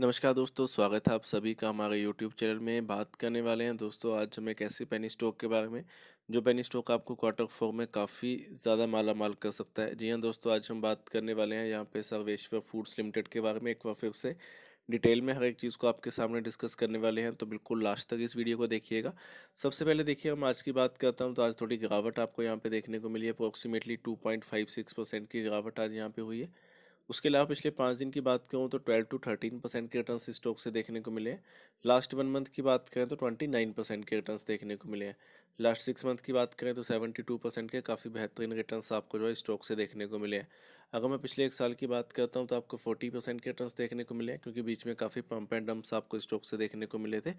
नमस्कार दोस्तों स्वागत है आप सभी का हमारे यूट्यूब चैनल में बात करने वाले हैं दोस्तों आज हम एक ऐसी पेनी स्टॉक के बारे में जो पेनी स्टॉक आपको क्वार्टर फोर में काफ़ी ज़्यादा माला माल कर सकता है जी हाँ दोस्तों आज हम बात करने वाले हैं यहाँ पे सर्वेश्वर फूड्स लिमिटेड के बारे में एक बार फिर से डिटेल में हर एक चीज़ को आपके सामने डिस्कस करने वाले हैं तो बिल्कुल लास्ट तक इस वीडियो को देखिएगा सबसे पहले देखिए हम आज की बात करता हूँ तो आज थोड़ी गिरावट आपको यहाँ पे देखने को मिली है approximately two point five six percent की गिरावट आज यहाँ पर हुई है उसके अलावा पिछले पाँच दिन की बात करूँ तो ट्वेल्व टू थर्टीन परसेंट के रिटर्न स्टॉक से देखने को मिले लास्ट वन मंथ की बात करें तो ट्वेंटी नाइन परसेंट के रिटर्न देखने को मिले लास्ट सिक्स मंथ की बात करें तो सेवेंटी टू परसेंट के काफ़ी बेहतरीन रिटर्न आपको जो है स्टॉक से देखने को मिले अगर मैं पिछले एक साल की बात करता हूँ तो आपको फोर्टी परसेंट के रिटर्न देखने को मिले क्योंकि बीच में काफ़ी पम्प एंड डम्प्स आपको स्टॉक से देखने को मिले थे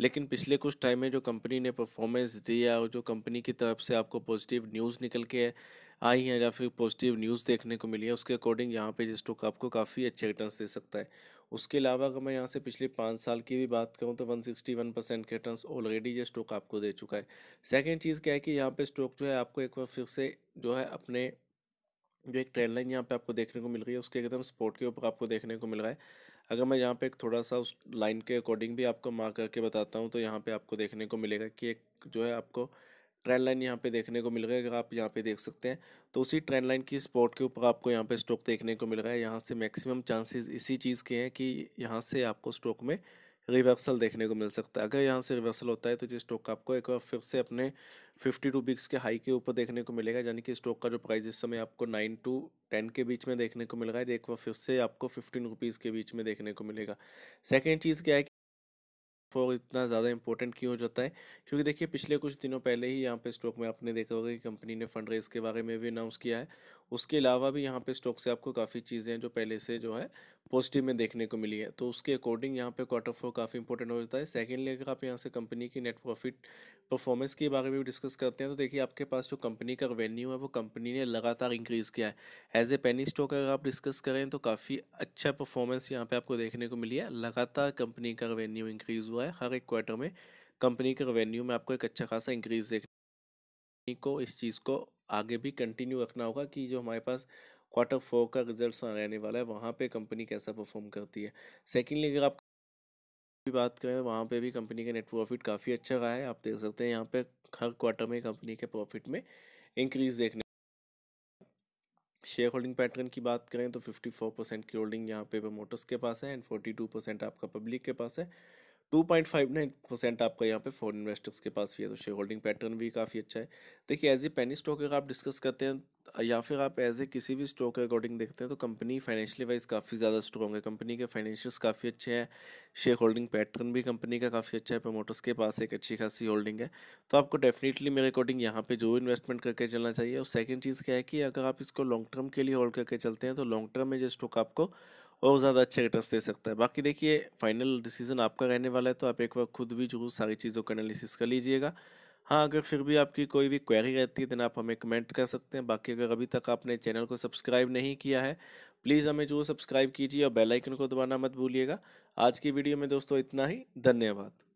लेकिन पिछले कुछ टाइम में जो कंपनी ने परफॉर्मेंस दिया और जो कंपनी की तरफ से आपको पॉजिटिव न्यूज़ निकल के आई हैं या फिर पॉजिटिव न्यूज़ देखने को मिली है उसके अकॉर्डिंग यहाँ पे ये स्टॉक आपको काफ़ी अच्छे रिटर्न दे सकता है उसके अलावा अगर मैं यहाँ से पिछले पाँच साल की भी बात करूँ तो 161 परसेंट के रिटर्न ऑलरेडी ये स्टॉक आपको दे चुका है सेकेंड चीज़ क्या है कि यहाँ पर स्टॉक जो है आपको एक बार फिर से जो है अपने जो एक ट्रेंड लाइन यहाँ पे आपको देखने को मिल रही है उसके एकदम स्पोर्ट के ऊपर आपको देखने को मिल रहा है अगर मैं यहाँ पे एक थोड़ा सा उस लाइन के अकॉर्डिंग भी आपको मार्क करके बताता हूँ तो यहाँ पे आपको देखने को मिलेगा कि एक जो है आपको ट्रेन लाइन यहाँ पे देखने को मिल रहा है अगर आप यहाँ पे देख सकते हैं तो उसी ट्रेन लाइन की स्पॉट के ऊपर आपको यहाँ पे स्टॉक देखने को मिल रहा है यहाँ से मैक्सिमम चांसेस इसी चीज़ के हैं कि यहाँ से आपको स्टॉक में रिवर्सल देखने को मिल सकता है अगर यहाँ से रिवर्सल होता है तो जिस स्टॉक आपको एक बार फिर से अपने फिफ्टी टू के हाई के ऊपर देखने को मिलेगा यानी कि स्टॉक का जो प्राइस इस समय आपको नाइन टू टेन के बीच में देखने को मिल रहा है एक बार फिर से आपको फिफ्टीन रुपीज़ के बीच में देखने को मिलेगा सेकेंड चीज़ क्या है फोर इतना ज़्यादा इंपॉर्टेंट क्यों हो जाता है क्योंकि देखिए पिछले कुछ दिनों पहले ही यहाँ पे स्टॉक में आपने देखा होगा कि कंपनी ने फंड रेज के बारे में भी अनाउंस किया है उसके अलावा भी यहाँ पे स्टॉक से आपको काफ़ी चीज़ें जो पहले से जो है पॉजिटिव में देखने को मिली है तो उसके अकॉर्डिंग यहाँ पे क्वार्टर फोर काफ़ी इंपॉर्टेंट हो जाता है सेकेंडली अगर आप यहाँ से कंपनी की नेट प्रॉफिट परफॉर्मेंस के बारे में भी डिस्कस करते हैं तो देखिए आपके पास जो कंपनी का रेवेन्यू है वो कंपनी ने लगातार इंक्रीज़ किया है एज ए पेनी स्टॉक अगर आप डिस्कस करें तो काफ़ी अच्छा परफॉर्मेंस यहाँ पर आपको देखने को मिली है लगातार कंपनी का रेवेन्यू इंक्रीज़ हुआ है हर एक क्वार्टर में कंपनी के रेवेन्यू में आपको एक अच्छा खासा इंक्रीज़ देख को इस चीज़ को आगे भी कंटिन्यू रखना होगा कि जो हमारे पास क्वार्टर फोर का रिजल्ट रहने वाला है वहाँ पे कंपनी कैसा परफॉर्म करती है सेकेंडली अगर आप भी बात करें वहाँ पे भी कंपनी का नेट प्रॉफिट काफ़ी अच्छा रहा है आप देख सकते हैं यहाँ पे हर क्वार्टर में कंपनी के प्रॉफिट में इंक्रीज देखने शेयर होल्डिंग पैटर्न की बात करें तो फोर परसेंट की होल्डिंग यहाँ पे प्रमोटर्स के पास है एंड टू परसेंट आपका पब्लिक के पास है two point five nine percent आपका यहाँ पे फॉरन इन्वेस्टर्स के पास भी है तो शेयर होल्डिंग पैटर्न भी काफ़ी अच्छा है देखिए एज ए पेनी स्टॉक अगर आप डिस्कस करते हैं या फिर आप एज ए किसी भी स्टॉक के अकॉर्डिंग देखते हैं तो कंपनी फाइनेंशियली वाइज काफ़ी ज़्यादा स्ट्रॉन्ग है कंपनी के फाइनेंशियल्स काफ़ी अच्छे हैं शेयर होल्डिंग पैटर्न भी कंपनी का काफ़ी अच्छा है प्रमोटर्स के पास एक अच्छी खासी होल्डिंग है तो आपको डेफिनेटली मेरे अकॉर्डिंग यहाँ पे जो इन्वेस्टमेंट करके चलना चाहिए और सेकेंड चीज़ क्या है कि अगर आप इसको लॉन्ग टर्म के लिए होल्ड करके चलते हैं तो लॉन्ग टर्म में जो स्टॉक आपको और ज़्यादा अच्छे रिटर्न दे सकता है बाकी देखिए फाइनल डिसीजन आपका रहने वाला है तो आप एक बार खुद भी जरूर सारी चीज़ों का एनालिसिस कर लीजिएगा हाँ अगर फिर भी आपकी कोई भी क्वेरी रहती है तो आप हमें कमेंट कर सकते हैं बाकी अगर अभी तक आपने चैनल को सब्सक्राइब नहीं किया है प्लीज़ हमें जो सब्सक्राइब कीजिए और बेल आइकन को दबाना मत भूलिएगा आज की वीडियो में दोस्तों इतना ही धन्यवाद